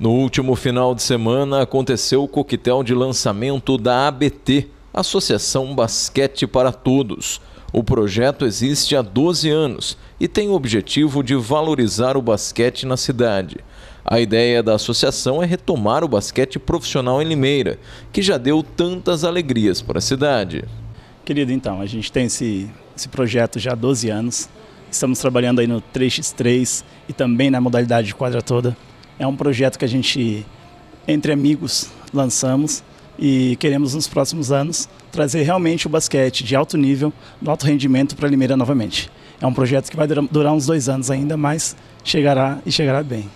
No último final de semana aconteceu o coquetel de lançamento da ABT, Associação Basquete para Todos. O projeto existe há 12 anos e tem o objetivo de valorizar o basquete na cidade. A ideia da associação é retomar o basquete profissional em Limeira, que já deu tantas alegrias para a cidade. Querido, então, a gente tem esse, esse projeto já há 12 anos. Estamos trabalhando aí no 3x3 e também na modalidade de quadra toda. É um projeto que a gente, entre amigos, lançamos e queremos nos próximos anos trazer realmente o basquete de alto nível, de alto rendimento para Limeira novamente. É um projeto que vai durar uns dois anos ainda, mas chegará e chegará bem.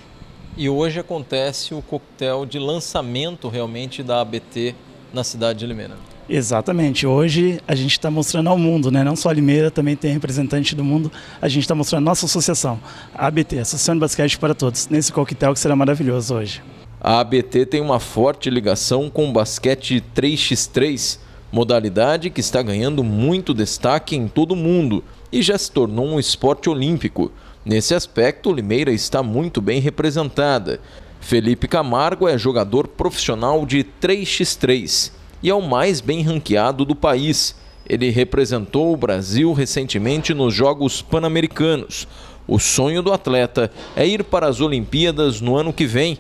E hoje acontece o coquetel de lançamento realmente da ABT na cidade de Limeira. Exatamente. Hoje a gente está mostrando ao mundo, né? não só a Limeira, também tem representante do mundo. A gente está mostrando a nossa associação, a ABT, Associação de Basquete para Todos, nesse coquetel que será maravilhoso hoje. A ABT tem uma forte ligação com o basquete 3x3, modalidade que está ganhando muito destaque em todo o mundo e já se tornou um esporte olímpico. Nesse aspecto, Limeira está muito bem representada. Felipe Camargo é jogador profissional de 3x3 e é o mais bem ranqueado do país. Ele representou o Brasil recentemente nos Jogos Pan-Americanos. O sonho do atleta é ir para as Olimpíadas no ano que vem.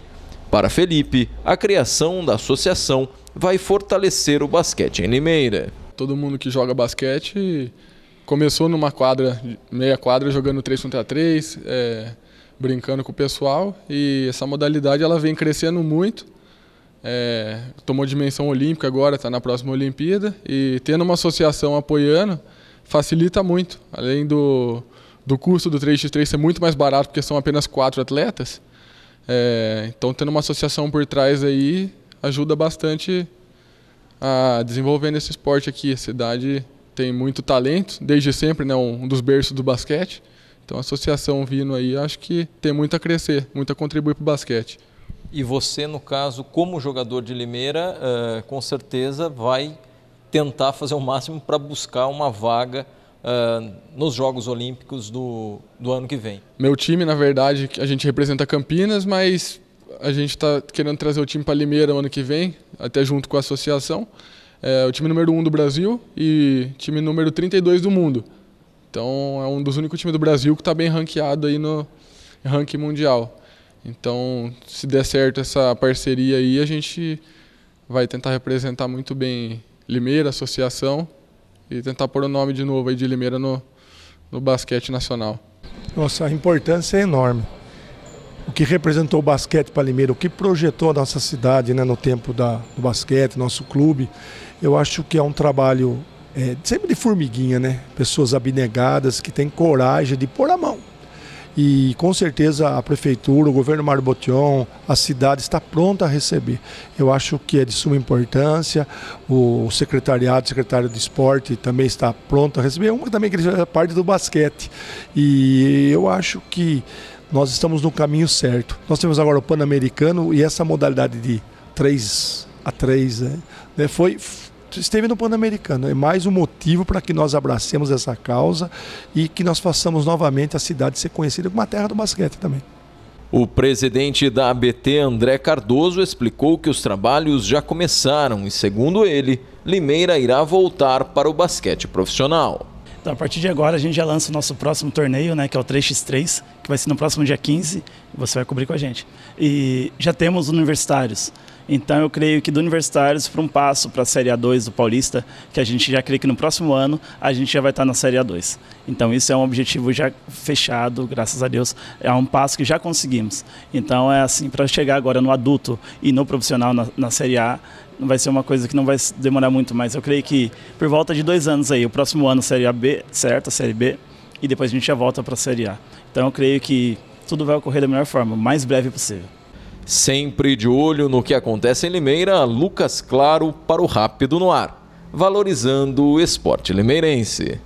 Para Felipe, a criação da associação vai fortalecer o basquete em Limeira. Todo mundo que joga basquete começou numa quadra, meia quadra, jogando 3 contra 3, é, brincando com o pessoal. E essa modalidade ela vem crescendo muito é, tomou dimensão olímpica agora, está na próxima Olimpíada, e tendo uma associação apoiando, facilita muito. Além do, do custo do 3x3 ser muito mais barato, porque são apenas quatro atletas, é, então tendo uma associação por trás aí ajuda bastante a desenvolver nesse esporte aqui. A cidade tem muito talento, desde sempre, né, um dos berços do basquete. Então a associação vindo aí, acho que tem muito a crescer, muito a contribuir para o basquete. E você, no caso, como jogador de Limeira, uh, com certeza vai tentar fazer o máximo para buscar uma vaga uh, nos Jogos Olímpicos do, do ano que vem. Meu time, na verdade, a gente representa Campinas, mas a gente está querendo trazer o time para Limeira ano que vem, até junto com a associação. É o time número 1 um do Brasil e time número 32 do mundo. Então é um dos únicos times do Brasil que está bem ranqueado aí no ranking mundial. Então, se der certo essa parceria aí, a gente vai tentar representar muito bem Limeira, associação, e tentar pôr o nome de novo aí de Limeira no, no basquete nacional. Nossa, a importância é enorme. O que representou o basquete para Limeira, o que projetou a nossa cidade né, no tempo da, do basquete, nosso clube, eu acho que é um trabalho é, sempre de formiguinha, né? Pessoas abnegadas que têm coragem de pôr a mão e com certeza a prefeitura, o governo Mário Botion, a cidade está pronta a receber. Eu acho que é de suma importância, o secretariado, o secretário de esporte também está pronto a receber, uma também que é parte do basquete. E eu acho que nós estamos no caminho certo. Nós temos agora o Pan-Americano e essa modalidade de 3 a 3 né, né? foi esteve no Pan-Americano. É mais um motivo para que nós abracemos essa causa e que nós façamos novamente a cidade ser conhecida como a terra do basquete também. O presidente da ABT, André Cardoso, explicou que os trabalhos já começaram e, segundo ele, Limeira irá voltar para o basquete profissional. Então, a partir de agora, a gente já lança o nosso próximo torneio, né, que é o 3x3, que vai ser no próximo dia 15, você vai cobrir com a gente. E já temos universitários, então eu creio que do Universitários para um passo para a Série A2 do Paulista, que a gente já crê que no próximo ano a gente já vai estar tá na Série A2. Então isso é um objetivo já fechado, graças a Deus, é um passo que já conseguimos. Então é assim, para chegar agora no adulto e no profissional na, na Série A, vai ser uma coisa que não vai demorar muito, mais. eu creio que por volta de dois anos aí, o próximo ano Série B, certo, a Série B, e depois a gente já volta para a Série A. Então eu creio que tudo vai ocorrer da melhor forma, o mais breve possível. Sempre de olho no que acontece em Limeira, Lucas Claro para o Rápido no Ar, valorizando o esporte limeirense.